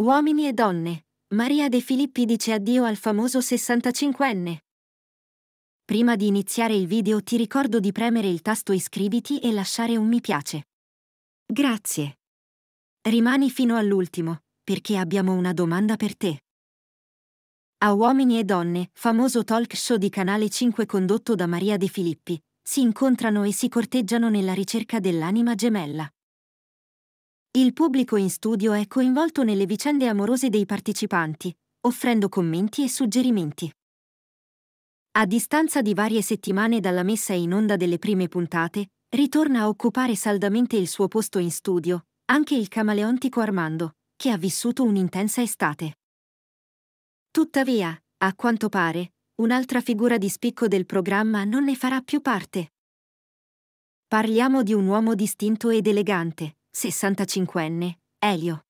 Uomini e donne, Maria De Filippi dice addio al famoso 65enne. Prima di iniziare il video ti ricordo di premere il tasto iscriviti e lasciare un mi piace. Grazie. Rimani fino all'ultimo, perché abbiamo una domanda per te. A Uomini e Donne, famoso talk show di Canale 5 condotto da Maria De Filippi, si incontrano e si corteggiano nella ricerca dell'anima gemella. Il pubblico in studio è coinvolto nelle vicende amorose dei partecipanti, offrendo commenti e suggerimenti. A distanza di varie settimane dalla messa in onda delle prime puntate, ritorna a occupare saldamente il suo posto in studio, anche il camaleontico Armando, che ha vissuto un'intensa estate. Tuttavia, a quanto pare, un'altra figura di spicco del programma non ne farà più parte. Parliamo di un uomo distinto ed elegante, 65enne, Elio.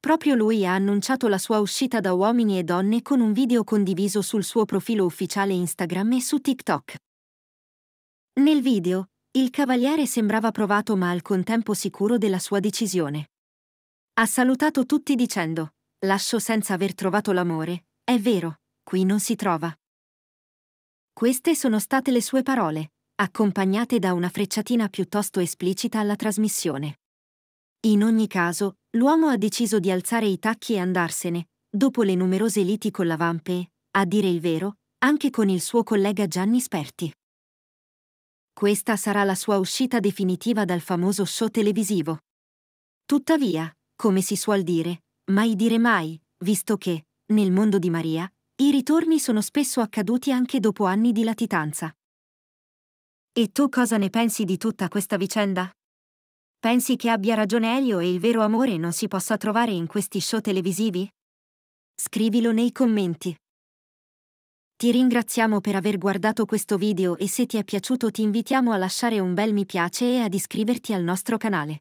Proprio lui ha annunciato la sua uscita da uomini e donne con un video condiviso sul suo profilo ufficiale Instagram e su TikTok. Nel video, il cavaliere sembrava provato ma al contempo sicuro della sua decisione. Ha salutato tutti dicendo, lascio senza aver trovato l'amore, è vero, qui non si trova. Queste sono state le sue parole, accompagnate da una frecciatina piuttosto esplicita alla trasmissione. In ogni caso, l'uomo ha deciso di alzare i tacchi e andarsene, dopo le numerose liti con la Vampe, a dire il vero, anche con il suo collega Gianni Sperti. Questa sarà la sua uscita definitiva dal famoso show televisivo. Tuttavia, come si suol dire, mai dire mai, visto che, nel mondo di Maria, i ritorni sono spesso accaduti anche dopo anni di latitanza. E tu cosa ne pensi di tutta questa vicenda? Pensi che abbia ragione Elio e il vero amore non si possa trovare in questi show televisivi? Scrivilo nei commenti. Ti ringraziamo per aver guardato questo video e se ti è piaciuto ti invitiamo a lasciare un bel mi piace e ad iscriverti al nostro canale.